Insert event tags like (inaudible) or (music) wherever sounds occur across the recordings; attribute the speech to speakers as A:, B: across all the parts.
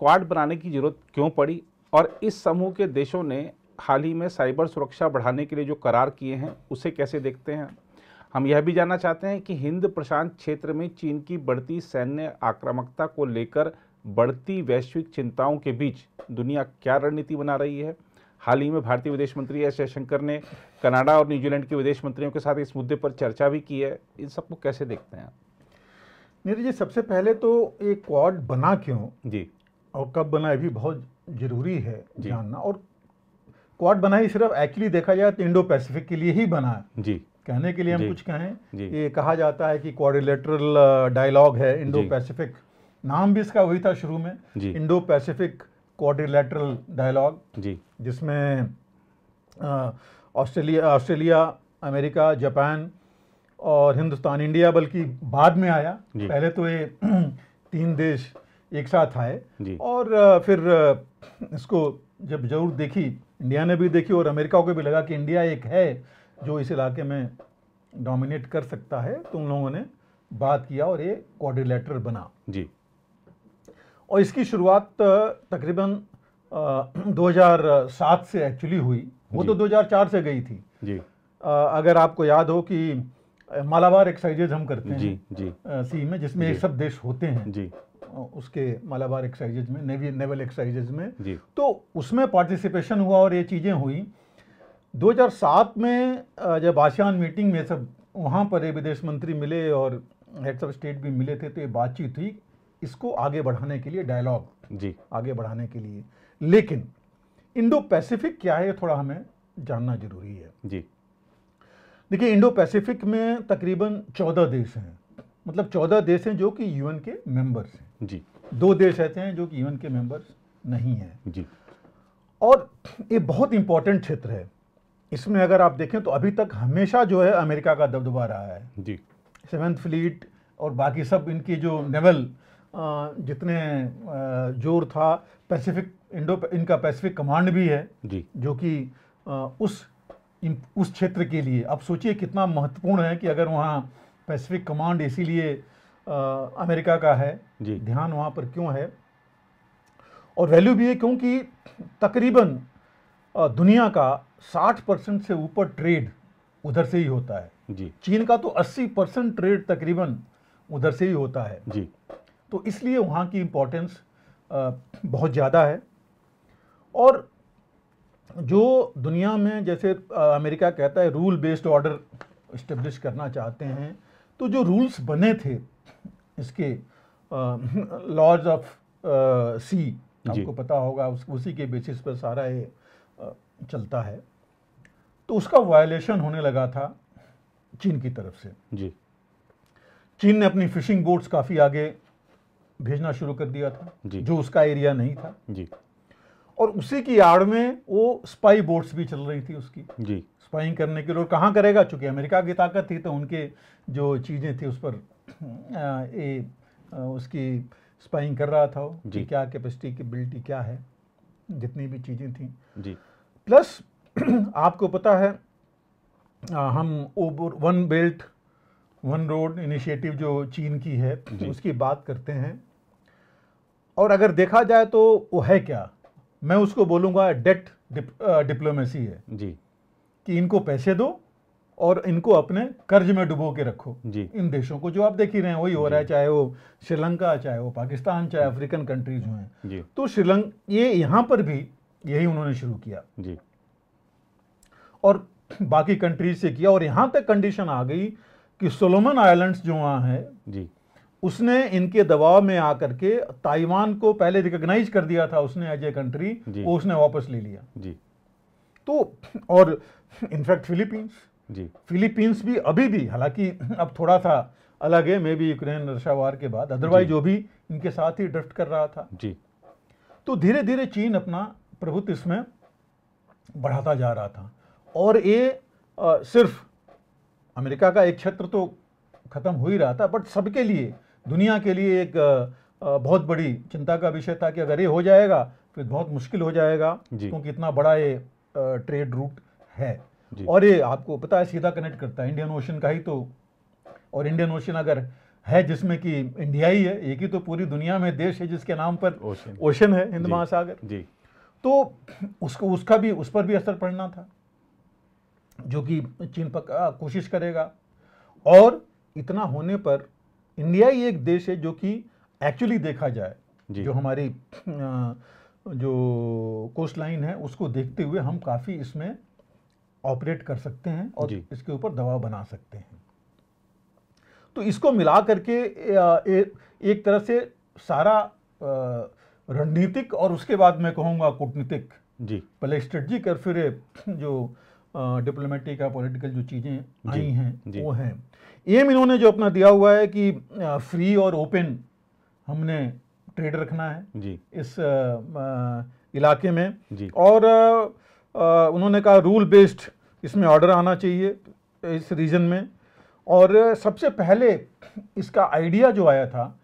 A: Quad बनाने की जरूरत क्यों पड़ी और इस समूह के देशों ने हाल ही में साइबर सुरक्षा बढ़ाने के लिए जो करार किए हैं उसे कैसे देखते हैं हम यह भी जानना चाहते हैं कि हिंद प्रशांत क्षेत्र में चीन की बढ़ती सैन्य आक्रामकता को लेकर बढ़ती वैश्विक चिंताओं के बीच दुनिया क्या रणनीति बना रही है हाल ही में भारतीय विदेश मंत्री एस जयशंकर ने कनाडा और न्यूजीलैंड के विदेश मंत्रियों के साथ इस मुद्दे पर चर्चा भी की है इन सबको कैसे देखते हैं नीरज जी सबसे पहले तो एक क्वाड बना क्यों जी और कब बना भी बहुत ज़रूरी है जानना और क्वाड बना ही सिर्फ एक्चुअली देखा जाए तो इंडो पैसिफिक के लिए ही बना है जी कहने के लिए हम कुछ कहें ये कहा जाता है कि क्वारिलेटरल डायलॉग uh, है इंडो पैसिफिक नाम भी इसका वही था शुरू में इंडो पैसिफिक क्वारिलेटरल डायलॉग जी जिसमें ऑस्ट्रेलिया ऑस्ट्रेलिया अमेरिका जापान और हिंदुस्तान इंडिया बल्कि बाद में आया पहले तो ये (clears throat) तीन देश एक साथ आए और फिर इसको जब जरूर देखी इंडिया ने भी देखी और अमेरिका को भी लगा कि इंडिया एक है जो इस इलाके में डोमिनेट कर सकता है तो उन लोगों ने बात किया और ये कोऑर्डिनेटर बना जी और इसकी शुरुआत तकरीबन 2007 से एक्चुअली हुई वो तो 2004 से गई थी जी अगर आपको याद हो कि मालाबार एक्सरसाइजेज हम करते हैं जी जी सी में जिसमें ये सब देश होते हैं जी उसके मालाबार एक्सरसाइजेज में नेवी नेवल एक्सरसाइजेज में तो उसमें पार्टिसिपेशन हुआ और ये चीज़ें हुई 2007 में जब आसियान मीटिंग में सब वहाँ पर विदेश मंत्री मिले और हेड्स ऑफ स्टेट भी मिले थे तो ये बातचीत हुई इसको आगे बढ़ाने के लिए डायलॉग जी आगे बढ़ाने के लिए लेकिन इंडो पैसिफिक क्या है थोड़ा हमें जानना जरूरी है जी देखिए इंडो पैसिफिक में तकरीबन चौदह देश हैं मतलब चौदह देश हैं जो कि यूएन के मेंबर्स हैं जी दो देश ऐसे हैं जो कि यूएन के मेंबर्स
B: नहीं हैं जी
A: और ये बहुत इंपॉर्टेंट क्षेत्र है इसमें अगर आप देखें तो अभी तक हमेशा जो है अमेरिका का दबदबा रहा है जी सेवेंथ फ्लीट और बाकी सब इनकी जो नेवल जितने जोर था पैसिफिक इंडो इनका पैसिफिक कमांड भी है जी जो कि उस उस क्षेत्र के लिए आप सोचिए कितना महत्वपूर्ण है कि अगर वहाँ पैसिफिक कमांड इसीलिए अमेरिका का है जी ध्यान वहाँ पर क्यों है और वैल्यू भी है क्योंकि तकरीबन दुनिया का 60 परसेंट से ऊपर ट्रेड उधर से ही होता है जी चीन का तो 80 परसेंट ट्रेड तकरीबन उधर से ही होता है जी तो इसलिए वहाँ की इम्पोर्टेंस बहुत ज़्यादा है और जो दुनिया में जैसे अमेरिका कहता है रूल बेस्ड ऑर्डर इस्टेब्लिश करना चाहते हैं तो जो रूल्स बने थे इसके लॉज ऑफ सी आपको पता होगा उस, उसी के बेसिस पर सारा ये चलता है तो उसका वायलेशन होने लगा था चीन की तरफ से जी चीन ने अपनी फिशिंग बोट्स काफ़ी आगे भेजना शुरू कर दिया था जी। जो उसका एरिया नहीं था जी और उसी की आड़ में वो स्पाई बोट्स भी चल रही थी उसकी जी स्पाइंग करने के लिए और कहाँ करेगा चूंकि अमेरिका की ताकत थी तो उनके जो चीज़ें थी उस पर उसकी स्पाइंग कर रहा था जी क्या कैपेसिटी कैपेबिलिटी क्या है जितनी भी चीज़ें थी जी प्लस (clears throat) आपको पता है आ, हम OBOR one belt one road initiative जो चीन की है उसकी बात करते हैं और अगर देखा जाए तो वो है क्या मैं उसको बोलूँगा डेट डिप, डिप्लोमेसी है जी कि इनको पैसे दो और इनको अपने कर्ज में डुबो के रखो जी इन देशों को जो आप देख ही रहे हैं वही हो रहा है चाहे वो श्रीलंका चाहे वो पाकिस्तान चाहे अफ्रीकन कंट्रीज हुए हैं तो श्रीलंक ये यहां पर भी यही उन्होंने शुरू किया जी और बाकी कंट्रीज से किया और यहां तक कंडीशन आ गई कि सोलोमन आइलैंड्स जो वहां है जी उसने इनके दबाव में आकर के ताइवान को पहले रिकॉग्नाइज कर दिया था उसने एज ए कंट्री वो उसने वापस ले लिया जी तो और इनफैक्ट फिलीपींस जी फिलीपींस भी अभी भी हालांकि अब थोड़ा सा अलग है मे भी यूक्रेन रशिया वार के बाद अदरवाइज जो भी इनके साथ ही ड्रिफ्ट कर रहा था जी तो धीरे धीरे चीन अपना प्रभुत्व इसमें बढ़ाता जा रहा था और ये सिर्फ अमेरिका का एक क्षेत्र तो खत्म हो ही रहा था बट सबके लिए दुनिया के लिए एक बहुत बड़ी चिंता का विषय था कि अगर ये हो जाएगा फिर बहुत मुश्किल हो जाएगा क्योंकि इतना बड़ा ये ट्रेड रूट है और ये आपको पता है सीधा कनेक्ट करता है इंडियन ओशन का ही तो और इंडियन ओशन अगर है जिसमें कि इंडिया ही है एक ही तो पूरी दुनिया में देश है जिसके नाम पर ओशन, ओशन है हिंद महासागर जी तो उसको उसका भी उस पर भी असर पड़ना था जो कि चीन पर कोशिश करेगा और इतना होने पर इंडिया ही एक देश है जो कि एक्चुअली देखा जाए जो हमारी जो कोस्ट लाइन है उसको देखते हुए हम काफ़ी इसमें ऑपरेट कर सकते हैं और इसके ऊपर दबाव बना सकते हैं तो इसको मिला करके ए, एक तरह से सारा रणनीतिक और उसके बाद मैं कहूँगा कूटनीतिक जी पहले स्ट्रेटजिक और फिर जो डिप्लोमेटिक या पॉलिटिकल जो चीज़ें आई हैं वो हैं एम इन्होंने जो अपना दिया हुआ है कि फ्री और ओपन हमने ट्रेड रखना है जी इस इलाके में जी और उन्होंने कहा रूल बेस्ड इसमें ऑर्डर आना चाहिए इस रीजन में और सबसे पहले इसका आइडिया जो आया था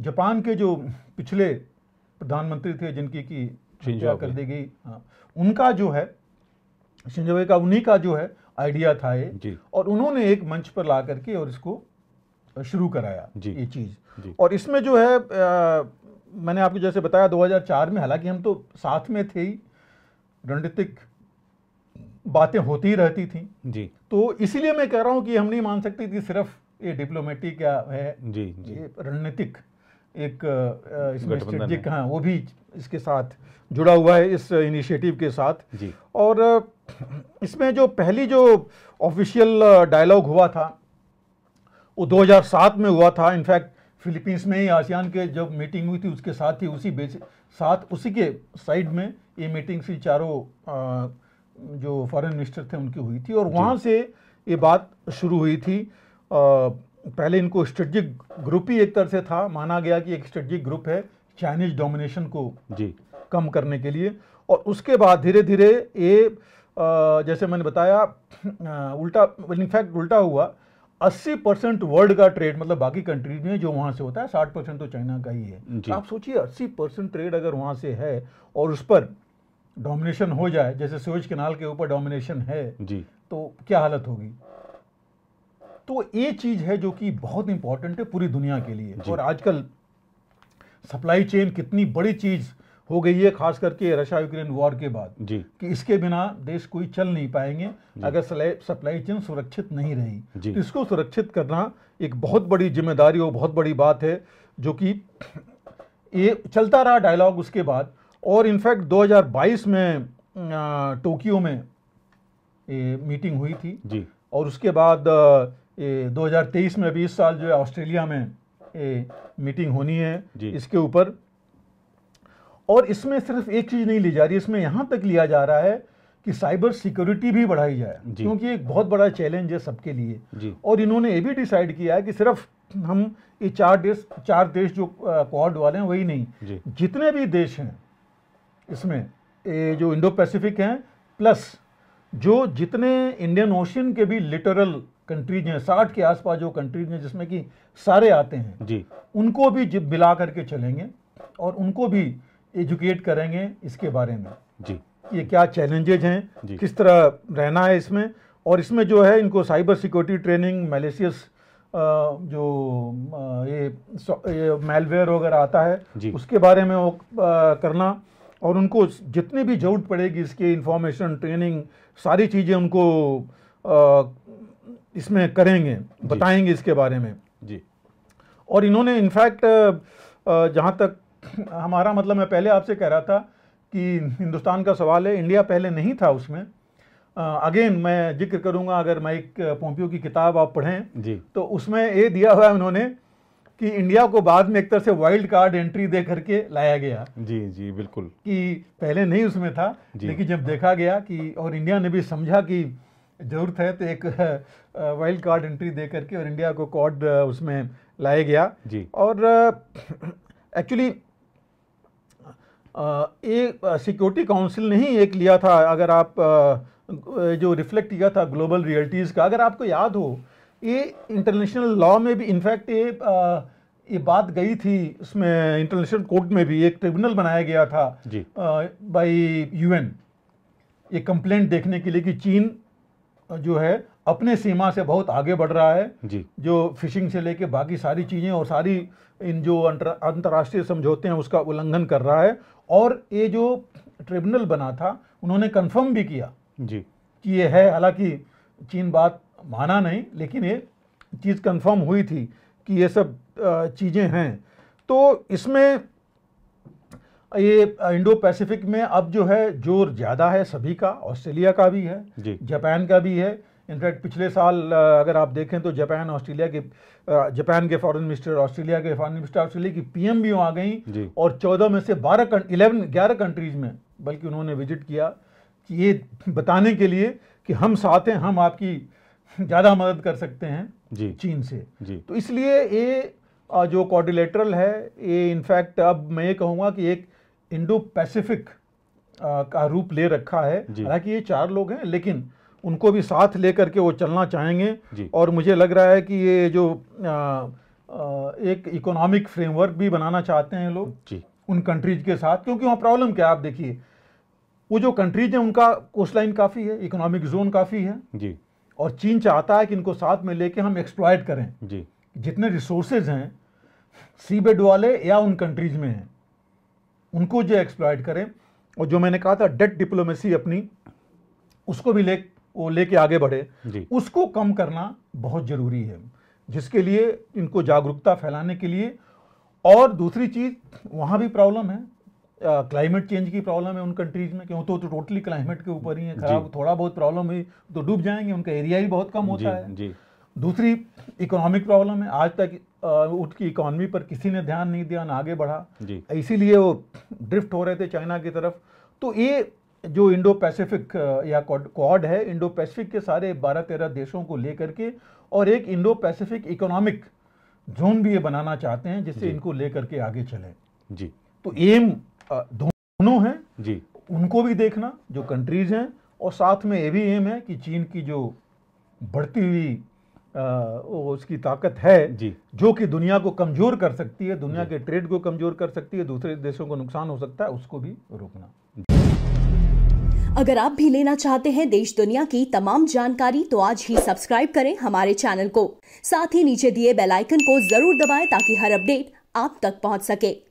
A: जापान के जो पिछले प्रधानमंत्री थे जिनकी की हत्या कर दी गई हाँ उनका जो है शिंजोबे का उन्हीं का जो है आइडिया था ये और उन्होंने एक मंच पर ला करके और इसको शुरू कराया ये चीज़ और इसमें जो है आ, मैंने आपको जैसे बताया 2004 में हालांकि हम तो साथ में थे ही रणनीतिक बातें होती रहती थी जी तो इसीलिए मैं कह रहा हूँ कि हम नहीं मान सकते कि सिर्फ ये डिप्लोमेटिक या है जी, जी. ये रणनीतिक एक स्ट्रेटजिक हाँ वो भी इसके साथ जुड़ा हुआ है इस इनिशिएटिव के साथ जी और इसमें जो पहली जो ऑफिशियल डायलॉग हुआ था वो 2007 में हुआ था इनफैक्ट फिलीपींस में ही आसियान के जब मीटिंग हुई थी उसके साथ ही उसी बेच साथ उसी के साइड में ये मीटिंग्स ही चारों जो फॉरेन मिनिस्टर थे उनकी हुई थी और वहाँ से ये बात शुरू हुई थी आ, पहले इनको स्ट्रेटजिक ग्रुप ही एक तरह से था माना गया कि एक स्ट्रेटजिक ग्रुप है चाइनीज डोमिनेशन को जी कम करने के लिए और उसके बाद धीरे धीरे ये जैसे मैंने बताया उल्टा इनफैक्ट उल्टा हुआ 80 परसेंट वर्ल्ड का ट्रेड मतलब बाकी कंट्रीज में जो वहाँ से होता है 60 परसेंट तो चाइना का ही है आप सोचिए 80 परसेंट ट्रेड अगर वहाँ से है और उस पर डोमिनेशन हो जाए जैसे सूरज कनाल के ऊपर डोमिनेशन है जी तो क्या हालत होगी तो ये चीज़ है जो कि बहुत इंपॉर्टेंट है पूरी दुनिया के लिए और आजकल सप्लाई चेन कितनी बड़ी चीज़ हो गई है खास करके रशिया यूक्रेन वॉर के बाद जी कि इसके बिना देश कोई चल नहीं पाएंगे अगर सप्लाई चेन सुरक्षित नहीं रही तो इसको सुरक्षित करना एक बहुत बड़ी जिम्मेदारी और बहुत बड़ी बात है जो कि ये चलता रहा डायलॉग उसके बाद और इनफैक्ट 2022 में टोक्यो में ए, मीटिंग हुई थी जी और उसके बाद ए, 2023 में भी इस साल जो है ऑस्ट्रेलिया में ए, मीटिंग होनी है इसके ऊपर और इसमें सिर्फ एक चीज़ नहीं ली जा रही इसमें यहाँ तक लिया जा रहा है कि साइबर सिक्योरिटी भी बढ़ाई जाए क्योंकि एक बहुत बड़ा चैलेंज है सबके लिए और इन्होंने ये भी डिसाइड किया है कि सिर्फ हम ये चार देश चार देश जो क्वाड वाले हैं वही नहीं जितने भी देश हैं इसमें ए, जो इंडो पैसिफिक हैं प्लस जो जितने इंडियन ओशन के भी लिटरल कंट्रीज हैं साठ के आसपास जो कंट्रीज हैं जिसमें कि सारे आते हैं जी उनको भी मिला करके चलेंगे और उनको भी एजुकेट करेंगे इसके बारे में जी ये क्या चैलेंजेज हैं किस तरह रहना है इसमें और इसमें जो है इनको साइबर सिक्योरिटी ट्रेनिंग मेलेशियस जो ये, ये मेलवेयर वगैरह आता है उसके बारे में वो करना और उनको जितनी भी जरूरत पड़ेगी इसके इन्फॉर्मेशन ट्रेनिंग सारी चीज़ें उनको आ, इसमें करेंगे बताएंगे इसके बारे में जी और इन्होंने इनफैक्ट जहाँ तक हमारा मतलब मैं पहले आपसे कह रहा था कि हिंदुस्तान का सवाल है इंडिया पहले नहीं था उसमें अगेन मैं जिक्र करूंगा अगर माइक पोम्पियो की किताब आप पढ़ें जी तो उसमें ये दिया हुआ है उन्होंने कि इंडिया को बाद में एक तरह से वाइल्ड कार्ड एंट्री दे करके लाया गया जी जी बिल्कुल कि पहले नहीं उसमें था लेकिन जब देखा गया कि और इंडिया ने भी समझा कि जरूरत है तो एक वाइल्ड कार्ड एंट्री दे करके और इंडिया को कॉड उसमें लाया गया जी और एक्चुअली एक सिक्योरिटी काउंसिल ने ही एक लिया था अगर आप जो रिफ्लेक्ट किया था ग्लोबल रियलिटीज़ का अगर आपको याद हो ये इंटरनेशनल लॉ में भी इनफैक्ट ये ये बात गई थी उसमें इंटरनेशनल कोर्ट में भी एक ट्रिब्यूनल बनाया गया था बाय यूएन ये कंप्लेंट देखने के लिए कि चीन जो है अपने सीमा से बहुत आगे बढ़ रहा है जी। जो फिशिंग से लेके बाकी सारी चीज़ें और सारी इन जो अंतर्राष्ट्रीय समझौते हैं उसका उल्लंघन कर रहा है और ये जो ट्रिब्यूनल बना था उन्होंने कंफर्म भी किया जी कि ये है हालांकि चीन बात माना नहीं लेकिन ये चीज़ कंफर्म हुई थी कि ये सब चीज़ें हैं तो इसमें ये इंडो पैसिफिक में अब जो है जोर ज़्यादा है सभी का ऑस्ट्रेलिया का भी है जापान का भी है इनफैक्ट पिछले साल अगर आप देखें तो जापान ऑस्ट्रेलिया के जापान के फॉरेन मिनिस्टर ऑस्ट्रेलिया के फॉरेन मिनिस्टर ऑस्ट्रेलिया की पीएम भी वहाँ गई और चौदह में से बारह इलेवन ग्यारह कंट्रीज में बल्कि उन्होंने विजिट किया कि ये बताने के लिए कि हम साथ हैं हम आपकी (laughs) ज़्यादा मदद कर सकते हैं जी चीन से जी तो इसलिए ये जो कॉर्डिलेटरल है ये इनफैक्ट अब मैं ये कहूँगा कि एक इंडो पैसिफिक का रूप ले रखा है हालांकि ये चार लोग हैं लेकिन उनको भी साथ लेकर के वो चलना चाहेंगे और मुझे लग रहा है कि ये जो आ, आ, एक इकोनॉमिक फ्रेमवर्क भी बनाना चाहते हैं लोग जी उन कंट्रीज के साथ क्योंकि वहाँ प्रॉब्लम क्या आप देखिए वो जो कंट्रीज हैं उनका कोस्ट लाइन काफ़ी है इकोनॉमिक जोन काफ़ी है जी और चीन चाहता है कि इनको साथ में लेके हम एक्सप्लॉयट करें जी जितने रिसोर्सेज हैं सी बेड वाले या उन कंट्रीज में हैं उनको जो एक्सप्लॉयट करें और जो मैंने कहा था डेट डिप्लोमेसी अपनी उसको भी ले वो लेके आगे बढ़े उसको कम करना बहुत ज़रूरी है जिसके लिए इनको जागरूकता फैलाने के लिए और दूसरी चीज़ वहाँ भी प्रॉब्लम है क्लाइमेट चेंज की प्रॉब्लम है उन कंट्रीज में क्यों तो तो टोटली क्लाइमेट के ऊपर ही है खराब थोड़ा बहुत प्रॉब्लम हुई तो डूब जाएंगे उनका एरिया ही बहुत कम होता जी, है जी. दूसरी इकोनॉमिक प्रॉब्लम है आज तक उसकी इकोनॉमी पर किसी ने ध्यान नहीं दिया ना आगे बढ़ा इसीलिए वो ड्रिफ्ट हो रहे थे चाइना की तरफ तो ये जो इंडो पैसिफिक या क्वाड है इंडो पैसिफिक के सारे बारह तेरह देशों को लेकर के और एक इंडो पैसिफिक इकोनॉमिक जोन भी ये बनाना चाहते हैं जिससे इनको लेकर के आगे चले जी तो एम दोनों हैं जी उनको भी देखना जो कंट्रीज हैं और साथ में ये भी एम है कि चीन की जो बढ़ती हुई उसकी ताकत है जी जो कि दुनिया को कमज़ोर कर सकती है दुनिया के ट्रेड को कमज़ोर कर सकती है दूसरे देशों को नुकसान हो सकता है उसको भी रोकना अगर आप भी लेना चाहते हैं देश दुनिया की तमाम जानकारी तो आज ही सब्सक्राइब करें हमारे चैनल को साथ ही नीचे दिए बेल आइकन को जरूर दबाएं ताकि हर अपडेट आप तक पहुंच सके